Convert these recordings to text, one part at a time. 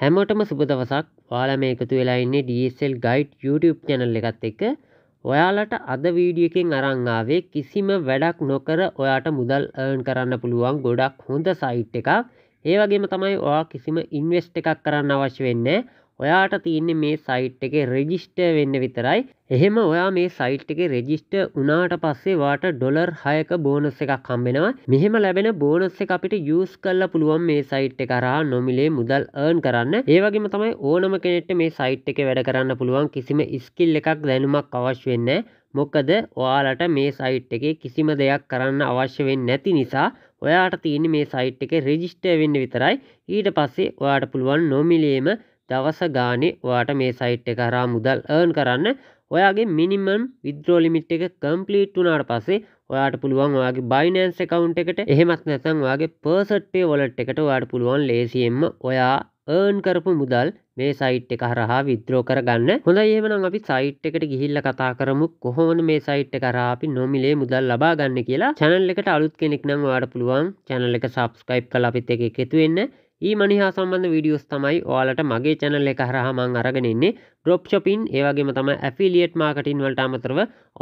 හැමෝටම සුබ දවසක් ඔයාලා මේ එකතු වෙලා ඉන්නේ DSL Guide YouTube channel එකත් එක්ක. ඔයාලට අද වීඩියෝ එකෙන් අරන් ආවේ කිසිම වැඩක් නොකර ඔයාට මුදල් earn කරන්න පුළුවන් ගොඩක් හොඳ site එකක්. ඒ වගේම තමයි ඔයා කිසිම invest එකක් කරන්න අවශ්‍ය වෙන්නේ ඔයාට තියන්නේ මේ සයිට් එක රෙජිස්ට වෙන්න විතරයි එහෙම ඔයා මේ සයිට් එක රෙජිස්ට උනාට පස්සේ වාට ඩොලර් හයක බෝනස් එකක් හම්බෙනවා මෙහෙම ලැබෙන බෝනස් එක අපිට යස් කල්ල පුළුවන් මේ සයිට් එක රා නොමිලේ මුදල් ඒර්න් කරන්න ඒවගේම තමයි ඕනම කෙනෙට මේ සයිට් එක වැඩ කරන්න පුළුවන් කිසිම ඉස්කිල් එකක් දැනුමක් අවශ්‍ය වෙන්න මොකද ඔයාලට මේ සයිට් එකේ කිසිම දෙයක් කරන්න අවශ්‍ය වෙන්නේ නැති නිසා ඔයාට තියෙන මේ සයිට් එකේ රෙජිස්ටර් වෙන්න විතරයි ඊට පස්සේ ඔයාට පුළුවන් නොමිලේම දවස ගානේ වාට මේ සයිට් එක හරා මුදල් ඒන් කරන්න ඔයාගේ මිනිමම් විද්‍රෝ ලිමිට් එක කම්පලීට් වුණාට පස්සේ ඔයාට පුළුවන් ඔයාගේ බයිනන්ස් එකකවුන්් එකට එහෙමත් නැතන් වගේ පර්සට්පේ වොලට් එකට වාට පුළුවන් ලේසියෙන්ම ඔයා ඒන් කරපු මුදල් මේ සයිට් එක හරහා විද්‍රෝ කරගන්න හොඳ ඒමනම් අපි සයිට් එකට ගිහිල්ල කතා කරමු කොහොමද මේ සයිට් කරා අපි නොමිලේ මුදල් ලබා ගන්න කියලා චැනල් එකට අලුත් කෙනෙක් නම් වාට පුළුවන් චැනල් එක සබස්ක්‍රයිප් කල අපිත් එක එකතුවෙන්න ඒ මනිහා සම්බඳ වීඩියෝස් තමයි ඔයාලට මගේ චැනල් එක හරහමං අරගෙනෙන්නේ ඩොප් ෂොපින් ඒවගේම තම ඇෆිලියට් මාකටින් වලට අමතරව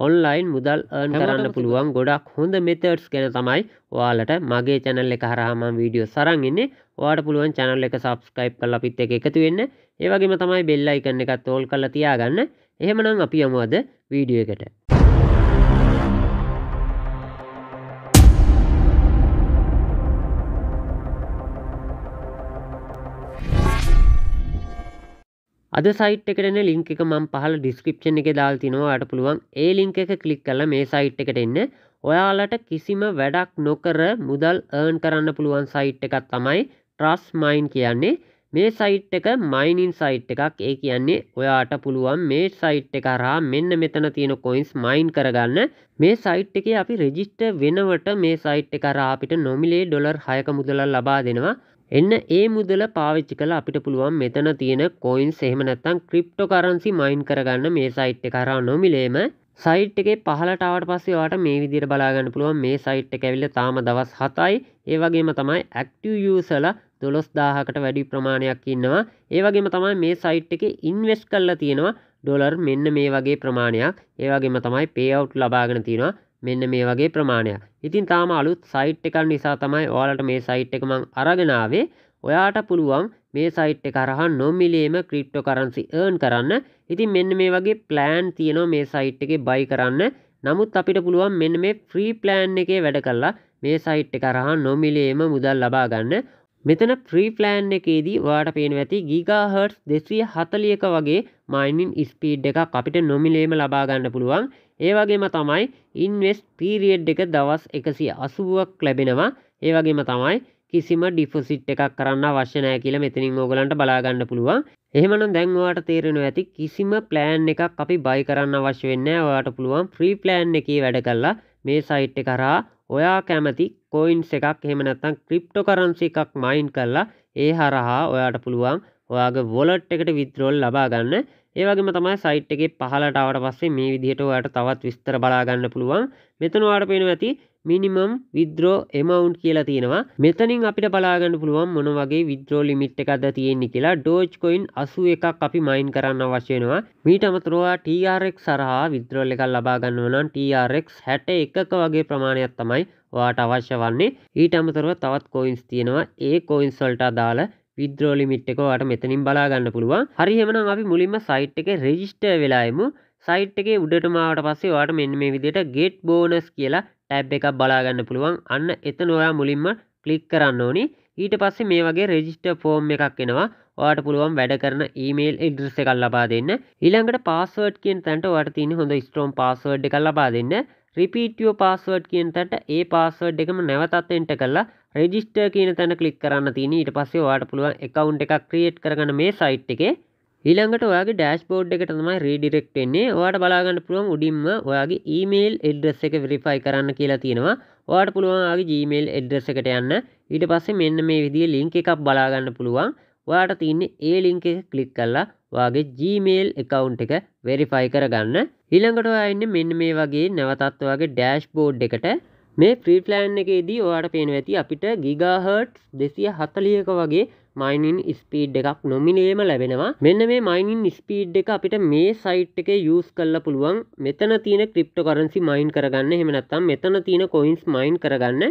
ඔන්ලයින් මුදල් අර්න් කරන්න පුළුවන් ගොඩක් හොඳ මෙතඩ්ස් ගැන තමයි ඔයාලට මගේ චැනල් එක හරහමං වීඩියෝ සරන්ගන්නේ වාට පුළුවන් චැනල් එක සබස්ක්‍රයිප් කල්ලා පිත් එක එකතු වෙන්න ඒවගේම තමයි බෙල්ලා එකන්න එකත් තෝල් කල්ලා තියාගන්න එහෙමනම් අපි යමුවද වීඩියෝ එකට අද සයිට් එකටන ලිංක එක මම පහල ඩිස්ක්‍රප්ෂන් එක දාල් තිනවාට පුළුවන් ඒ ලිංක එක කලික් කල මේ සයිට් එකට එන්න ඔයාලට කිසිම වැඩක් නොකර මුදල් ඒර්න් කරන්න පුළුවන් සයිට් එකත් තමයි ට්‍රස් මයින් කියන්නේ මේ සයිට් එක මයිනින් සයිට් එකක් ඒ කියන්නේ ඔයාට පුළුවන් මේ සයිට් එක හරහා මෙන්න මෙතන තියෙන කොයින්ස් මයින් කරගන්න මේ සයිට් එකේ අපි රෙජිස්ටර් වෙනවට මේ සයිට් එක හරහා අපිට නොමිලේ ඩොලර් 6ක මුදලක් ලබා දෙනවා එන්න ඒ මුදල පාවිච්චි කළ අපිට පුළුවන් මෙතන තියෙන කොයින්ස් එහෙම නැත්තම් ක්‍රිප්ටෝ කරන්සි මයින් කරගන්න මේ සයිට් එක හරහා නොමිලේම සයිට් එකේ පහලට ආවට පස්සේ ඔයාලට මේ විදිහට බලා ගන්න පුළුවන් මේ සයිට් එක ඇවිල්ලා තාම දවස් 7යි ඒ වගේම තමයි ඇක්ටිව් යූසර්ලා දොළොස් දාහකට වැඩි ප්‍රමාණයක් ඉන්නවා ඒවගේම තමයි මේ සයිට් එක ඉන්වෙස් කල්ලා තියෙනවා ඩොලර් මෙන්න මේ වගේ ප්‍රමාණයක් ඒවගේම තමයි පේවුට් ලබාගෙන තියෙනවා මෙන්න මේ වගේ ප්‍රමාණයක් ඉතින් තාම අලුත් සයිට් එකක් නිසා තමයි ඔයාලට මේ සයිට් එක මං අරගෙනාවේ ඔයාට පුළුවන් මේ සයිට් එක අරහා නොමිලේම ක්‍රිප්ටෝ කරන්සි ඒර්න් කරන්න ඉතින් මෙන්න මේ වගේ ප්ලෑන් තියෙනවා මේ සයිට් එකේ බයි කරන්න නමුත් අපිට පුළුවන් මෙන්න මේ ෆ්‍රී ප්ලෑන් එකේ වැඩ කරලා මේ සයිට් එක අරහා නොමිලේම මුදල් ලබා ගන්න මෙතන ෆ්‍රී ෆ්ලෑන් එකේදී වාට පේනු ඇති ගිගාහර්ස් දෙසිය හතලියක වගේ මයිනින් ස්පීඩ් එකක් අපිට නොමිලේම ලබාගන්න පුළුවන් ඒවගේම තමයි ඉන්වෙස් පීරියඩ් එක දවස් එකසි අසුවක් ලැබෙනවා ඒවගේම තමයි කිසිම ඩිෆොසිට් එකක් කරන්න වශ්‍යනෑ කියල මෙතනින් ඕගලන්ට බලාගන්න පුළුවන් එහෙමනම් දැන්වාට තේරෙන ඇති කිසිම ප්ලෑන් එකක් අපි බයි කරන්න අවශ්‍ය වෙන්න ඔයාට පුළුවන් ෆ්‍රී ප්ලෑන් එකේ වැඩ කල්ලා මේ සයිට් කරා ඔයා කැමති කොයින්ස් එකක් හෙමනත්තං ක්‍රිප්ටෝ කරන්සි එකක් මයින් කල්ලා ඒ හරහා ඔයාට පුළුවන් ඔයාගේ වොලට් එකට විද්‍රෝල් ලබාගන්න ඒවගේම තමයි සයිට් එකේ පහලට ආවට පස්සේ මේ විදිහට ඔයාලට තවත් විස්තර බලා ගන්න පුළුවන් මෙතන ඔයාලට පේනවා ඇති මිනිමම් විද්‍රෝ එමවුන්් කියලා තියෙනවා මෙතනින් අපිට බලාගන්න පුළුවන් මොන වගේ විද්‍රෝ ලිමිට් එකක්ද තියෙන්නේ කියලා ඩෝජ් කොයින් අසු එකක් අපි මයින් කරන්න අවශ්‍යනවා මීට අමතරවා TRX සරහා විද්‍රෝල් එකක් ලබාගන්න වනන් TRX හැට එකක වගේ ප්‍රමාණයක් තමයි වාට අවශ්‍ය වන්නේ ඊට අමතරව තවත් කොයින්ස් තියෙනවා ඒ කොයින්ස්වල්ට අදාළ විද්‍රෝ ලිමිට් එක ඔයාට මෙතනින් බලා ගන්න පුළුවන්. හරි එහෙනම් අපි මුලින්ම සයිට් එකේ රෙජිස්ටර් වෙලා එමු. සයිට් එකේ උඩටම ආවට පස්සේ ඔයාට මෙන්න මේ විදිහට get bonus කියලා ටැබ් එකක් බලා ගන්න පුළුවන්. අන්න එතන ඔයා මුලින්ම ක්ලික් කරන්න ඕනි. ඊට පස්සේ මේ වගේ රෙජිස්ටර් ෆෝම් එකක් එනවා. ඔයාට පුළුවන් වැඩ කරන ඊමේල් ඇඩ්‍රස් එකක් ලබා දෙන්න. ඊළඟට පාස්වර්ඩ් කියන තැනට ඔයාට තියෙන හොඳ ස්ට්‍රෝම් පාස්වර්ඩ් එකක් ලබා දෙන්න. repeat your password කියන තැනට ඒ පාස්වර්ඩ් එකම නැවතත් එන්ටර් කරලා රජිස්ට කියන තැන කලික් කරන්න තින ඊට පස්සේ වාට පුළුවන් එකවුන්් එකක් ක්‍රියට් කරගන මේ සයිට් එකේ ඊළඟට ඔයාගේ ඩෑස් බෝඩ් එකට තමයි රීඩිරෙක්ටෙන්නේ වාට බලාගන්න පුළුවන් උඩින්ම ඔයාගේ ඊමේල් එඩ්‍රස් එක විරිෆයි කරන්න කියලා තියෙනවා වාට පුළුවන්ගේ ජීමේල් එඩ්‍රස් එකට යන්න ඊට පස්සේ මෙන්න මේ විදිිය ලිංක එකක් බලාගන්න පුළුවන් වාට තින්නේ ඒ ලිංක එක කලික් කල්ලා වගේ ජීමේල් එකවුන්් එක වෙරිෆයි කරගන්න ඊළඟට අන්න මෙන්න මේ වගේ නැවතත්වගේ ඩෑශ් බෝඩ් එකට මේ ෆ්‍රී ප්ලෑන් එකේදී ඔයාට පේන ඇති අපිට ගිගාහට් දෙසිය හතලියක වගේ මයිනින් ස්පීඩ් එකක් නොමිනේම ලැබෙනවා මෙන්න මේ මයිනින් ස්පීඩ් එක අපිට මේ සයිට් එකේ යූස් කරලා පුළුවන් මෙතන තියෙන ක්‍රිප්ටෝ කරන්සි මයින් කරගන්න එහෙම නැත්නම් මෙතන තියෙන කොයින්ස් මයින් කරගන්න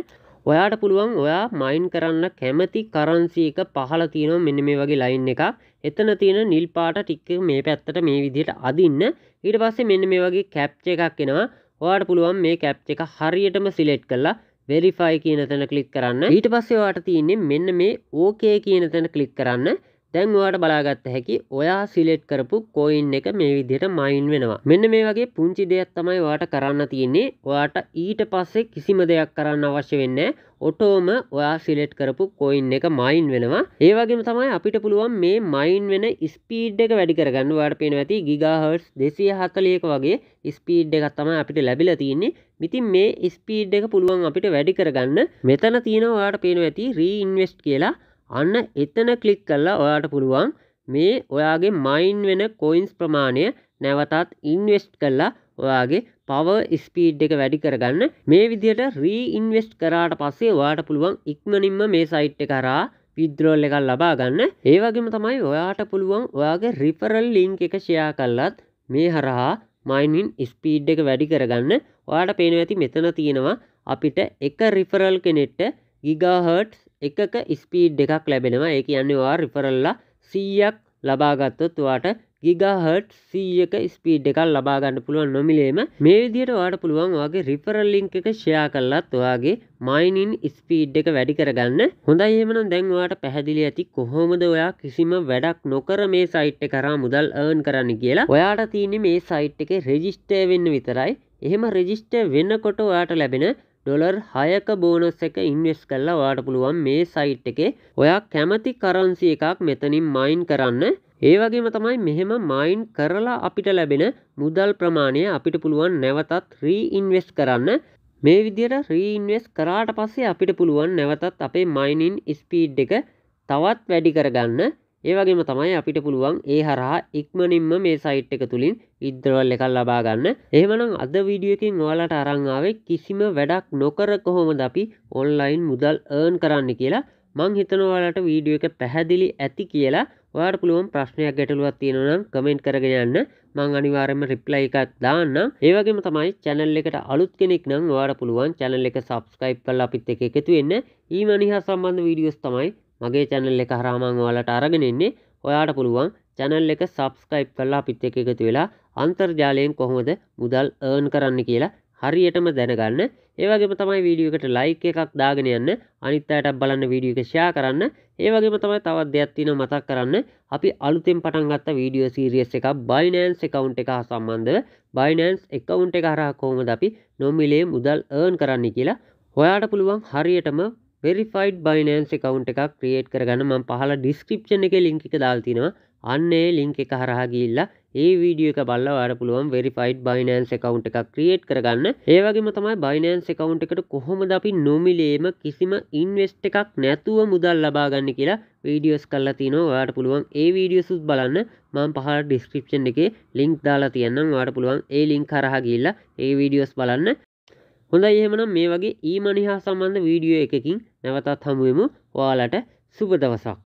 ඔයාට පුළුවන් ඔයා මයින් කරන්න කැමති කරන්සි එක පහල තියෙනවා මෙන්න මේ වගේ ලයින් එකක් එතන තියෙන නිල් පාට ටික මේ පැත්තට මේ විදිහට අදින්න ඊට පස්සේ මෙන්න මේ වගේ කැප්ච එකක් එනවා ඔයාට පුළුවන් මේ කැප් එක හරියටම සිලෙට් කල්ලා වෙරිෆයි කියන තැන කලික් කරන්න ඊට පස්සේ වාට තියන්නේ මෙන්න මේ ඕකේ කියන තැන කලික් කරන්න දැන් වාට බලාගත්ත හැකි ඔයා සිලෙට් කරපු කොයින් එක මේ විදිහට මයින් වෙනවා මෙන්න මේ වගේ පුංචි දෙයක් තමයි වාට කරන්න තියෙන්නේ ඔයාට ඊට පස්සේ කිසිම දෙයක් කරන්න අවශ්‍ය වෙන්න ඔටෝම ඔයා සිලෙට් කරපු කොයින් එක මයින් වෙනවා ඒවගේම තමයි අපිට පුළුවන් මේ මයින් වෙන ස්පීඩ් එක වැඩි කරගන්න වාට පෙන ඇති ගිගාහර්ස් දෙසිය හතලියක වගේ ස්පීඩ් එකත් තමයි අපිට ලැබිලා තියෙන්නේ මිතින් මේ ස්පීඩ් එක පුළුවන් අපිට වැඩි කරගන්න මෙතන තියෙනවා ඔයාට පේනවා ඇති රීඉන්වෙස්ට් කියලා අන්න එතන කලික් කල්ලා ඔයාට පුළුවන් මේ ඔයාගේ මයින් වෙන කොයින්ස් ප්‍රමාණය නැවතත් ඉන්වෙස්ට් කල්ලා ඔයාගේ පව ස්පීඩ් එක වැඩි කරගන්න මේ විදියට රීඉන්වෙස්ට් කරාට පස්සේ වාට පුළුවන් ඉක්මනින්ම මේ සයිට් කරා විද්‍රෝල් එකල් ලබා ගන්න ඒවගේම තමයි ඔයාට පුළුවන් ඔයාගේ රිපරල් ලිංක් එක ෂයා කල්ලත් මේ හරහා මයින්වින් ස්පීඩ් එක වැඩි කරගන්න ඔයාට පේන ඇති මෙතන තියෙනවා අපිට එක රිෆරල් කෙනෙට්ට ගිගාහට් එකක ස්පීඩ් එකක් ලැබෙනවා ඒ අනිවා රිෆරල්ලා සීයක් ලබාගත්තොත් වාට ගිගහට් සීයක ස්පීඩ් එකක් ලබාගන්න පුළුවන් නොමිලේම මේ විදියට වාට පුළුවන් වගේ රිෆරල් ලිංක් එක ෂයා කල්ලත් ඔයාගේ මයිනින් ස්පීඩ් එක වැඩි කරගන්න හොඳයි එහෙමනම් දැන් ඔයාට පැහැදිලි ඇති කොහොමද ඔයා කිසිම වැඩක් නොකර මේ සයිට් එක කරා මුදල් earn කරන්න කියලා ඔයාට තියෙන්නේ මේ සයිට් එකේ රෙජිස්ටර් වෙන්න විතරයි එහෙම රෙජිස්ටර් වෙනකොට ඔයාට ලැබෙන ඩොලර් හයක බෝනස් එක ඉන්වෙස් කල්ලා වාට පුළුවන් මේ සයිට් එකේ ඔයා කැමති කරන්සි එකක් මෙතනින් මයින් කරන්න ඒ වගේම තමයි මෙහෙම මයින් කරලා අපිට ලැබෙන මුදල් ප්‍රමාණය අපිට පුළුවන් නැවතත් රීඉන්වෙස් කරන්න මේ විදියට රීඉන්වෙස් කරාට පස්සේ අපිට පුළුවන් නැවතත් අපේ මයිනින් ස්පීඩ් එක තවත් වැඩි කරගන්න ඒවගේම තමයි අපිට පුළුවන් ඒ හරහා ඉක්මනින්ම මේ සයිට් එක තුළින් ඉද්දවල් එකල් ලබා ගන්න එහෙමනම් අද වීඩියකින් නොලට අරංආාවේ කිසිම වැඩක් නොකර කොහොමද අපි ඔන්ලයින් මුදල් ඒර්න් කරන්න කියලා මං හිතනවාලට වීඩියෝ එක පැහැදිලි ඇති කියලා වාට පුළුවන් ප්‍රශ්නයක් ගැටලුවත් තියෙනනම් කමෙන්ට් කරගෙන යන්න මං අනිවාරම රිප්ලයි එකක් දාන්න ඒවගේම තමයි චැනල් එකට අලුත් කෙනෙක් නම් වාට පුළුවන් චැනල් එක සබස්කයිප් කල් අපිත් එක එකතු වෙන්න ඊමනිහා සම්බන්ධ වීඩියෝස් තමයි මගේ චැනල් එක හරාමං ඔයාලට අරගෙන ඉන්නේ ඔයාට පුළුවන් channel එක subscribe කරලා අපිත් එක්ක එකතු වෙලා අන්තර්ජාලයෙන් කොහොමද මුදල් earn කරන්න කියලා හරියටම දැනගන්න. ඒ වගේම තමයි වීඩියෝ එකට like එකක් දාගෙන යන්න. අනිත් අයට බලන්න වීඩියෝ එක share කරන්න. ඒ වගේම තමයි තවත් දෙයක් තියෙනවා මතක් කරන්න. අපි අලුතෙන් පටන් ගත්ත වීඩියෝ series එකක් Binance account එක හා සම්බන්ධව Binance account එක හරහා කොහොමද අපි නොමිලේ මුදල් earn කරන්න කියලා ඔයාට පුළුවන් හරියටම වෙරිෆයිඩ් බයිනන්ස් එකවුන්් එකක් ක්‍රියේට් කරගන්න ම පහල ඩිස්ක්‍රප්ෂන එක ලිංක එක දාල්තිනවා අන්නේ ලිංක එක හරහගිල්ල ඒ වීඩිය එක බල්ල අර පුළුවන් වෙරිෆයිඩ් බයිනන්ස් එකකවුන්් එකක් ක්‍රියේට් කරගන්න ඒවගේම තමයි බයිනන්ස් එකකවුන්් එකට කොහොමද අපි නොමිලේම කිසිම ඉන්වස්ට් එකක් නැතුව මුදල් ලබාගන්න කියලා වීඩියෝස් කල්ලා තිනෝ වාට පුළුවන් ඒ වීඩියෝ සුත් බලන්න මං පහල ඩිස්ක්‍රපෂන් එක ලිංක් දාලා තියන්නම් වාට පුළුවන් ඒ ලිංක් කරහගිල්ල ඒ වීඩියෝස් බලන්න හොඳයි එහෙමනම් මේ වගේ ඊමනිහා සම්බන්ධ වීඩියෝ එකකින් නැවතත් හමුවමු ඔයාලට සුබ දවසක්